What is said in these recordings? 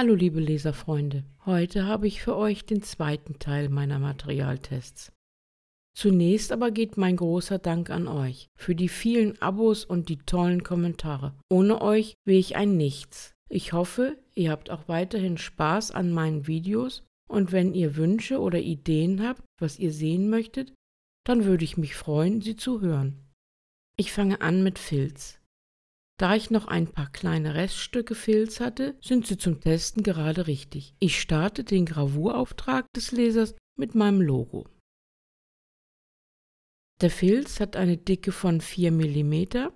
Hallo liebe Leserfreunde, heute habe ich für euch den zweiten Teil meiner Materialtests. Zunächst aber geht mein großer Dank an euch für die vielen Abos und die tollen Kommentare. Ohne euch wäre ich ein Nichts. Ich hoffe, ihr habt auch weiterhin Spaß an meinen Videos und wenn ihr Wünsche oder Ideen habt, was ihr sehen möchtet, dann würde ich mich freuen, sie zu hören. Ich fange an mit Filz. Da ich noch ein paar kleine Reststücke Filz hatte, sind sie zum Testen gerade richtig. Ich starte den Gravurauftrag des Lesers mit meinem Logo. Der Filz hat eine Dicke von 4 mm.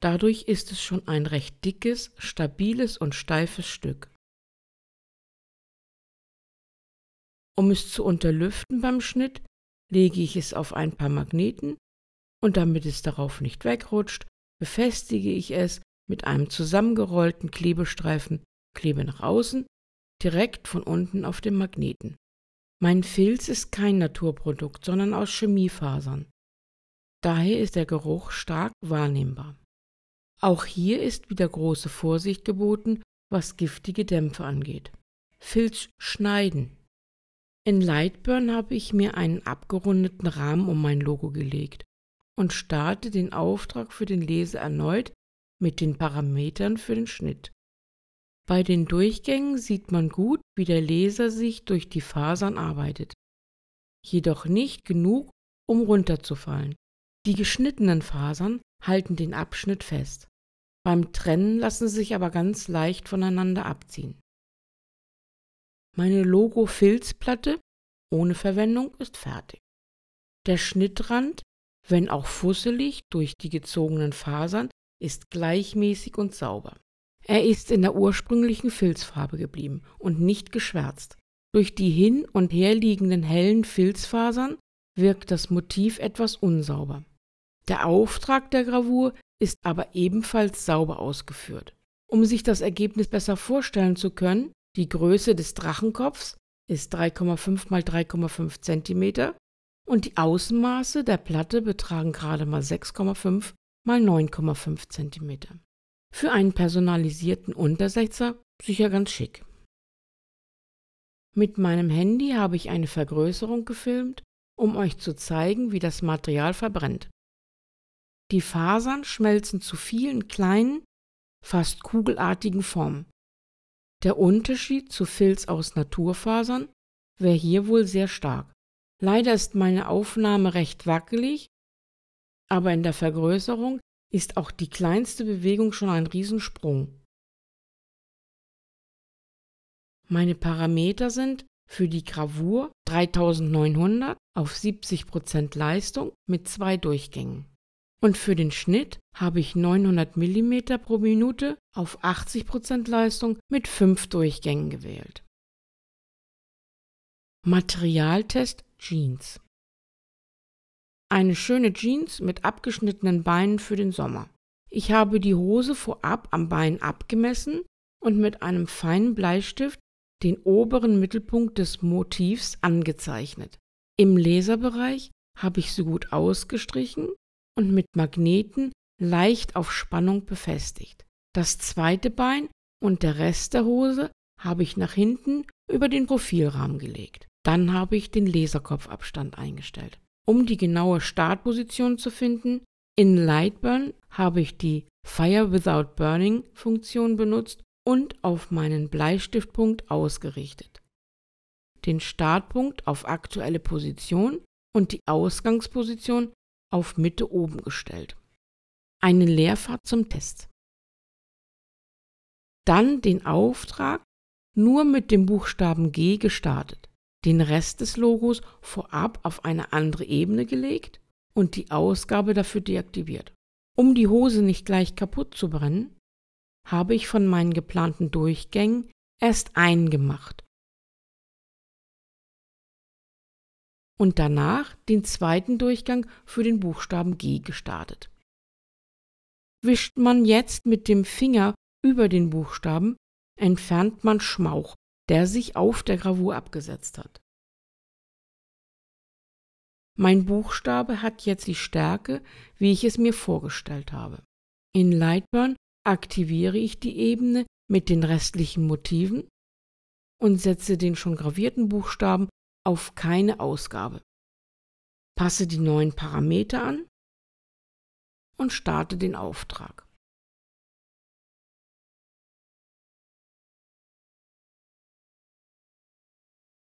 Dadurch ist es schon ein recht dickes, stabiles und steifes Stück. Um es zu unterlüften beim Schnitt, lege ich es auf ein paar Magneten und damit es darauf nicht wegrutscht, befestige ich es mit einem zusammengerollten Klebestreifen, klebe nach außen, direkt von unten auf dem Magneten. Mein Filz ist kein Naturprodukt, sondern aus Chemiefasern. Daher ist der Geruch stark wahrnehmbar. Auch hier ist wieder große Vorsicht geboten, was giftige Dämpfe angeht. Filz schneiden. In Lightburn habe ich mir einen abgerundeten Rahmen um mein Logo gelegt und starte den Auftrag für den Leser erneut mit den Parametern für den Schnitt. Bei den Durchgängen sieht man gut, wie der Leser sich durch die Fasern arbeitet. Jedoch nicht genug, um runterzufallen. Die geschnittenen Fasern halten den Abschnitt fest. Beim Trennen lassen sie sich aber ganz leicht voneinander abziehen. Meine Logo-Filzplatte ohne Verwendung ist fertig. Der Schnittrand wenn auch fusselig durch die gezogenen Fasern, ist gleichmäßig und sauber. Er ist in der ursprünglichen Filzfarbe geblieben und nicht geschwärzt. Durch die hin und her liegenden hellen Filzfasern wirkt das Motiv etwas unsauber. Der Auftrag der Gravur ist aber ebenfalls sauber ausgeführt. Um sich das Ergebnis besser vorstellen zu können, die Größe des Drachenkopfs ist 3,5 x 3,5 cm und die Außenmaße der Platte betragen gerade mal 6,5 mal 9,5 cm. Für einen personalisierten Untersetzer sicher ganz schick. Mit meinem Handy habe ich eine Vergrößerung gefilmt, um euch zu zeigen, wie das Material verbrennt. Die Fasern schmelzen zu vielen kleinen, fast kugelartigen Formen. Der Unterschied zu Filz aus Naturfasern wäre hier wohl sehr stark. Leider ist meine Aufnahme recht wackelig, aber in der Vergrößerung ist auch die kleinste Bewegung schon ein Riesensprung. Meine Parameter sind für die Gravur 3900 auf 70% Leistung mit zwei Durchgängen. Und für den Schnitt habe ich 900 mm pro Minute auf 80% Leistung mit fünf Durchgängen gewählt. Materialtest Jeans. Eine schöne Jeans mit abgeschnittenen Beinen für den Sommer. Ich habe die Hose vorab am Bein abgemessen und mit einem feinen Bleistift den oberen Mittelpunkt des Motivs angezeichnet. Im Laserbereich habe ich sie gut ausgestrichen und mit Magneten leicht auf Spannung befestigt. Das zweite Bein und der Rest der Hose habe ich nach hinten über den Profilrahmen gelegt. Dann habe ich den Laserkopfabstand eingestellt. Um die genaue Startposition zu finden, in Lightburn habe ich die Fire Without Burning Funktion benutzt und auf meinen Bleistiftpunkt ausgerichtet. Den Startpunkt auf aktuelle Position und die Ausgangsposition auf Mitte oben gestellt. Eine Leerfahrt zum Test. Dann den Auftrag nur mit dem Buchstaben G gestartet den Rest des Logos vorab auf eine andere Ebene gelegt und die Ausgabe dafür deaktiviert. Um die Hose nicht gleich kaputt zu brennen, habe ich von meinen geplanten Durchgängen erst einen gemacht und danach den zweiten Durchgang für den Buchstaben G gestartet. Wischt man jetzt mit dem Finger über den Buchstaben, entfernt man Schmauch der sich auf der Gravur abgesetzt hat. Mein Buchstabe hat jetzt die Stärke, wie ich es mir vorgestellt habe. In Lightburn aktiviere ich die Ebene mit den restlichen Motiven und setze den schon gravierten Buchstaben auf keine Ausgabe. Passe die neuen Parameter an und starte den Auftrag.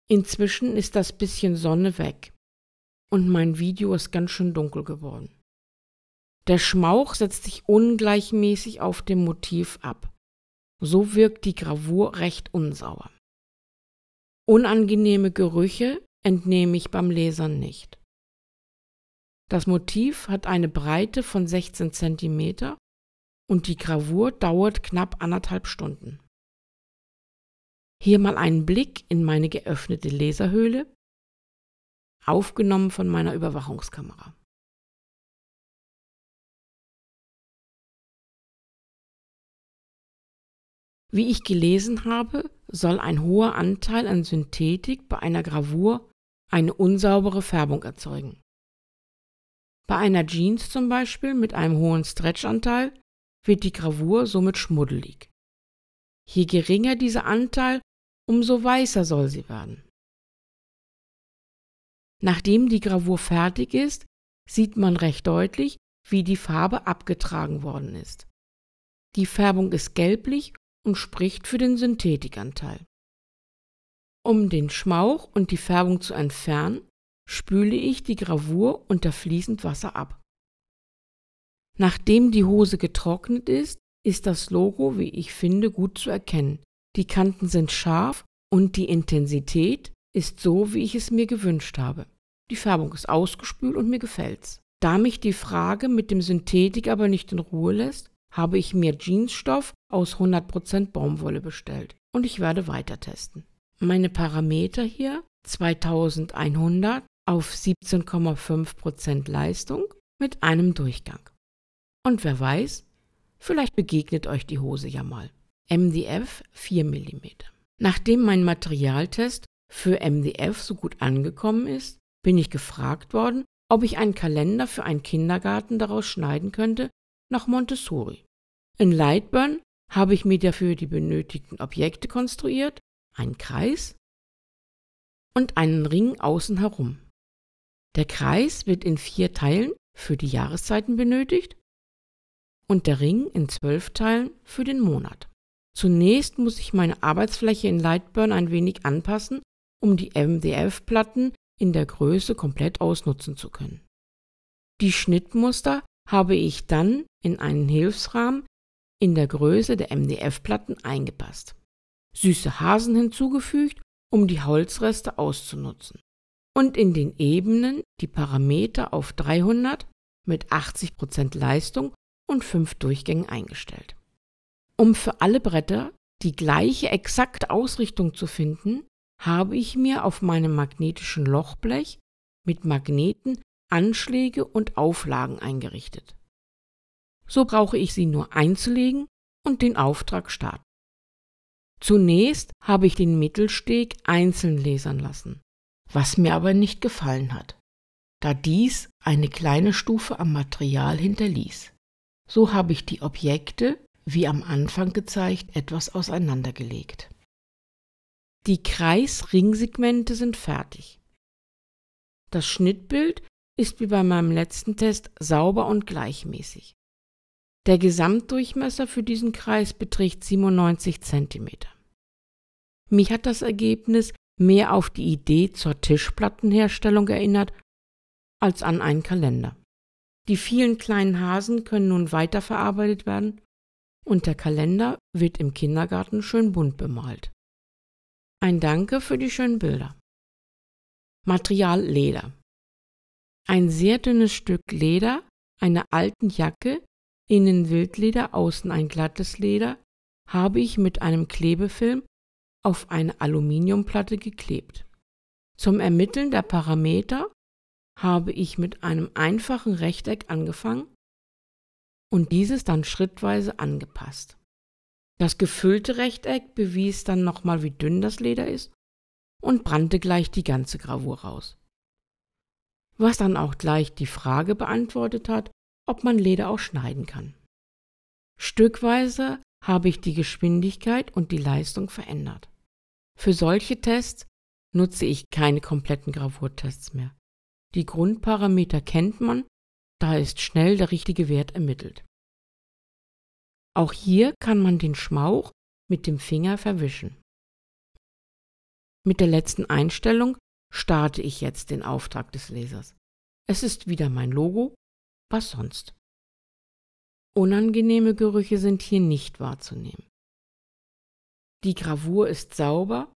Inzwischen ist das bisschen Sonne weg und mein Video ist ganz schön dunkel geworden. Der Schmauch setzt sich ungleichmäßig auf dem Motiv ab. So wirkt die Gravur recht unsauer. Unangenehme Gerüche entnehme ich beim Lesern nicht. Das Motiv hat eine Breite von 16 cm und die Gravur dauert knapp anderthalb Stunden. Hier mal einen Blick in meine geöffnete Laserhöhle, aufgenommen von meiner Überwachungskamera. Wie ich gelesen habe, soll ein hoher Anteil an Synthetik bei einer Gravur eine unsaubere Färbung erzeugen. Bei einer Jeans zum Beispiel mit einem hohen Stretchanteil wird die Gravur somit schmuddelig. Je geringer dieser Anteil, umso weißer soll sie werden. Nachdem die Gravur fertig ist, sieht man recht deutlich, wie die Farbe abgetragen worden ist. Die Färbung ist gelblich und spricht für den Synthetikanteil. Um den Schmauch und die Färbung zu entfernen, spüle ich die Gravur unter fließend Wasser ab. Nachdem die Hose getrocknet ist, ist das Logo, wie ich finde, gut zu erkennen, die Kanten sind scharf und die Intensität ist so, wie ich es mir gewünscht habe. Die Färbung ist ausgespült und mir gefällt's. Da mich die Frage mit dem Synthetik aber nicht in Ruhe lässt, habe ich mir Jeansstoff aus 100% Baumwolle bestellt und ich werde weiter testen. Meine Parameter hier 2100 auf 17,5% Leistung mit einem Durchgang. Und wer weiß, vielleicht begegnet euch die Hose ja mal. MDF 4 mm. Nachdem mein Materialtest für MDF so gut angekommen ist, bin ich gefragt worden, ob ich einen Kalender für einen Kindergarten daraus schneiden könnte nach Montessori. In Lightburn habe ich mir dafür die benötigten Objekte konstruiert, einen Kreis und einen Ring außen herum. Der Kreis wird in vier Teilen für die Jahreszeiten benötigt und der Ring in zwölf Teilen für den Monat. Zunächst muss ich meine Arbeitsfläche in Lightburn ein wenig anpassen, um die MDF-Platten in der Größe komplett ausnutzen zu können. Die Schnittmuster habe ich dann in einen Hilfsrahmen in der Größe der MDF-Platten eingepasst, süße Hasen hinzugefügt, um die Holzreste auszunutzen und in den Ebenen die Parameter auf 300 mit 80% Leistung und 5 Durchgängen eingestellt. Um für alle Bretter die gleiche exakte Ausrichtung zu finden, habe ich mir auf meinem magnetischen Lochblech mit Magneten Anschläge und Auflagen eingerichtet. So brauche ich sie nur einzulegen und den Auftrag starten. Zunächst habe ich den Mittelsteg einzeln lasern lassen, was mir aber nicht gefallen hat, da dies eine kleine Stufe am Material hinterließ. So habe ich die Objekte wie am Anfang gezeigt, etwas auseinandergelegt. Die Kreisringsegmente sind fertig. Das Schnittbild ist wie bei meinem letzten Test sauber und gleichmäßig. Der Gesamtdurchmesser für diesen Kreis beträgt 97 cm. Mich hat das Ergebnis mehr auf die Idee zur Tischplattenherstellung erinnert als an einen Kalender. Die vielen kleinen Hasen können nun weiterverarbeitet werden und der Kalender wird im Kindergarten schön bunt bemalt. Ein Danke für die schönen Bilder. Material Leder. Ein sehr dünnes Stück Leder, eine alten Jacke, innen Wildleder, außen ein glattes Leder, habe ich mit einem Klebefilm auf eine Aluminiumplatte geklebt. Zum Ermitteln der Parameter habe ich mit einem einfachen Rechteck angefangen und dieses dann schrittweise angepasst. Das gefüllte Rechteck bewies dann nochmal, wie dünn das Leder ist und brannte gleich die ganze Gravur raus. Was dann auch gleich die Frage beantwortet hat, ob man Leder auch schneiden kann. Stückweise habe ich die Geschwindigkeit und die Leistung verändert. Für solche Tests nutze ich keine kompletten Gravurtests mehr. Die Grundparameter kennt man Daher ist schnell der richtige Wert ermittelt. Auch hier kann man den Schmauch mit dem Finger verwischen. Mit der letzten Einstellung starte ich jetzt den Auftrag des Lesers. Es ist wieder mein Logo, was sonst. Unangenehme Gerüche sind hier nicht wahrzunehmen. Die Gravur ist sauber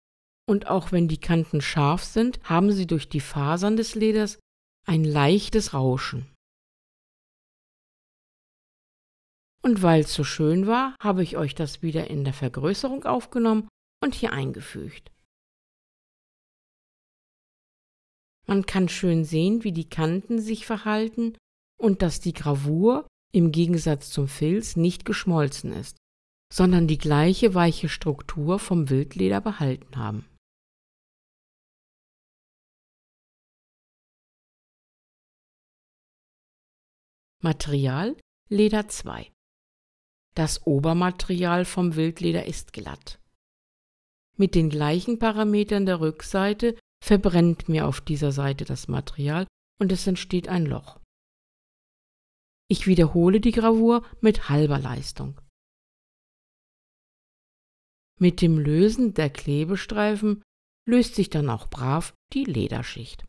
und auch wenn die Kanten scharf sind, haben sie durch die Fasern des Leders ein leichtes Rauschen. Und weil es so schön war, habe ich euch das wieder in der Vergrößerung aufgenommen und hier eingefügt. Man kann schön sehen, wie die Kanten sich verhalten und dass die Gravur im Gegensatz zum Filz nicht geschmolzen ist, sondern die gleiche weiche Struktur vom Wildleder behalten haben. Material Leder 2 das Obermaterial vom Wildleder ist glatt. Mit den gleichen Parametern der Rückseite verbrennt mir auf dieser Seite das Material und es entsteht ein Loch. Ich wiederhole die Gravur mit halber Leistung. Mit dem Lösen der Klebestreifen löst sich dann auch brav die Lederschicht.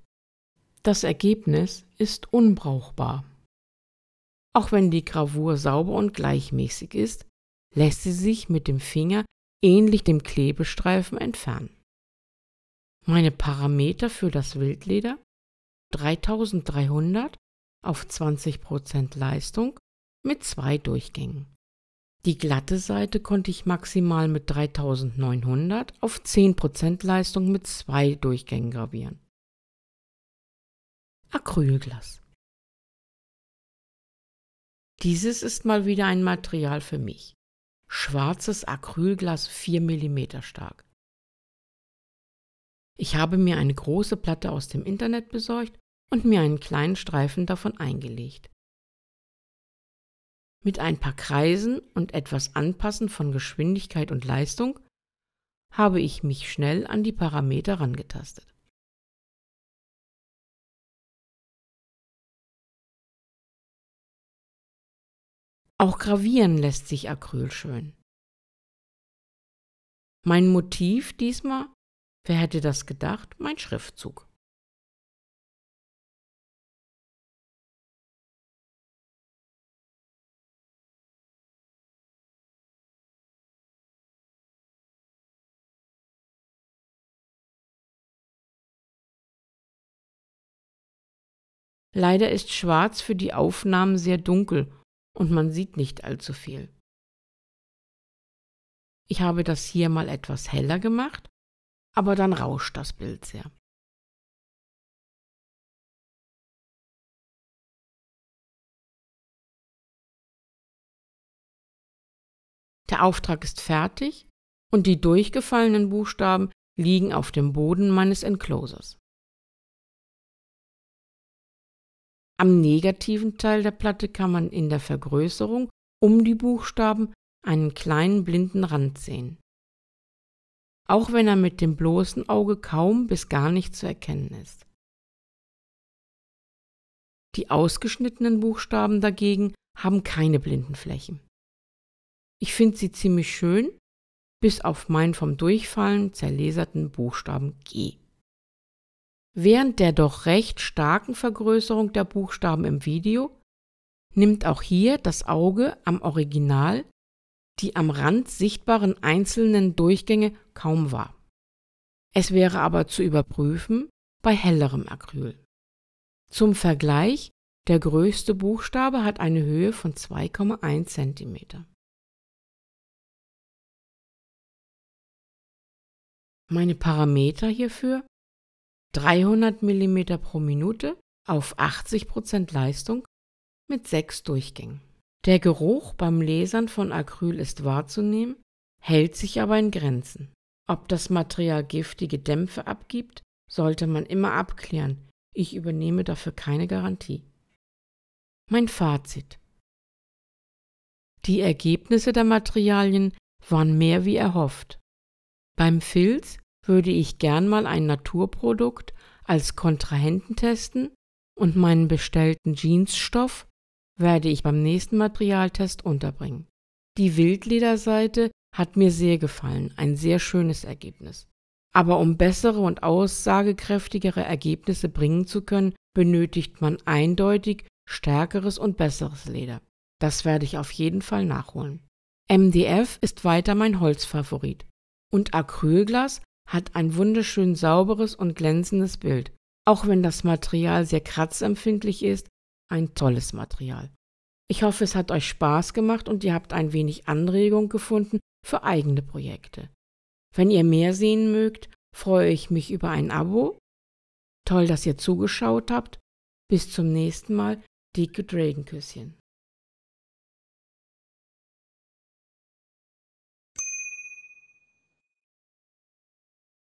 Das Ergebnis ist unbrauchbar. Auch wenn die Gravur sauber und gleichmäßig ist, lässt sie sich mit dem Finger ähnlich dem Klebestreifen entfernen. Meine Parameter für das Wildleder 3300 auf 20% Leistung mit zwei Durchgängen. Die glatte Seite konnte ich maximal mit 3900 auf 10% Leistung mit zwei Durchgängen gravieren. Acrylglas. Dieses ist mal wieder ein Material für mich. Schwarzes Acrylglas 4 mm stark. Ich habe mir eine große Platte aus dem Internet besorgt und mir einen kleinen Streifen davon eingelegt. Mit ein paar Kreisen und etwas Anpassen von Geschwindigkeit und Leistung habe ich mich schnell an die Parameter rangetastet. Auch gravieren lässt sich Acryl schön. Mein Motiv diesmal, wer hätte das gedacht, mein Schriftzug. Leider ist Schwarz für die Aufnahmen sehr dunkel und man sieht nicht allzu viel. Ich habe das hier mal etwas heller gemacht, aber dann rauscht das Bild sehr. Der Auftrag ist fertig und die durchgefallenen Buchstaben liegen auf dem Boden meines Enclosers. Am negativen Teil der Platte kann man in der Vergrößerung um die Buchstaben einen kleinen blinden Rand sehen. Auch wenn er mit dem bloßen Auge kaum bis gar nicht zu erkennen ist. Die ausgeschnittenen Buchstaben dagegen haben keine blinden Flächen. Ich finde sie ziemlich schön, bis auf mein vom Durchfallen zerleserten Buchstaben G. Während der doch recht starken Vergrößerung der Buchstaben im Video nimmt auch hier das Auge am Original die am Rand sichtbaren einzelnen Durchgänge kaum wahr. Es wäre aber zu überprüfen bei hellerem Acryl. Zum Vergleich, der größte Buchstabe hat eine Höhe von 2,1 cm. Meine Parameter hierfür 300 mm pro Minute auf 80% Leistung mit sechs Durchgängen. Der Geruch beim Lasern von Acryl ist wahrzunehmen, hält sich aber in Grenzen. Ob das Material giftige Dämpfe abgibt, sollte man immer abklären. Ich übernehme dafür keine Garantie. Mein Fazit. Die Ergebnisse der Materialien waren mehr wie erhofft. Beim Filz würde ich gern mal ein Naturprodukt als Kontrahenten testen und meinen bestellten Jeansstoff werde ich beim nächsten Materialtest unterbringen. Die Wildlederseite hat mir sehr gefallen, ein sehr schönes Ergebnis. Aber um bessere und aussagekräftigere Ergebnisse bringen zu können, benötigt man eindeutig stärkeres und besseres Leder. Das werde ich auf jeden Fall nachholen. MDF ist weiter mein Holzfavorit. Und Acrylglas hat ein wunderschön sauberes und glänzendes Bild. Auch wenn das Material sehr kratzempfindlich ist, ein tolles Material. Ich hoffe, es hat euch Spaß gemacht und ihr habt ein wenig Anregung gefunden für eigene Projekte. Wenn ihr mehr sehen mögt, freue ich mich über ein Abo. Toll, dass ihr zugeschaut habt. Bis zum nächsten Mal. Dicke Dragonküsschen.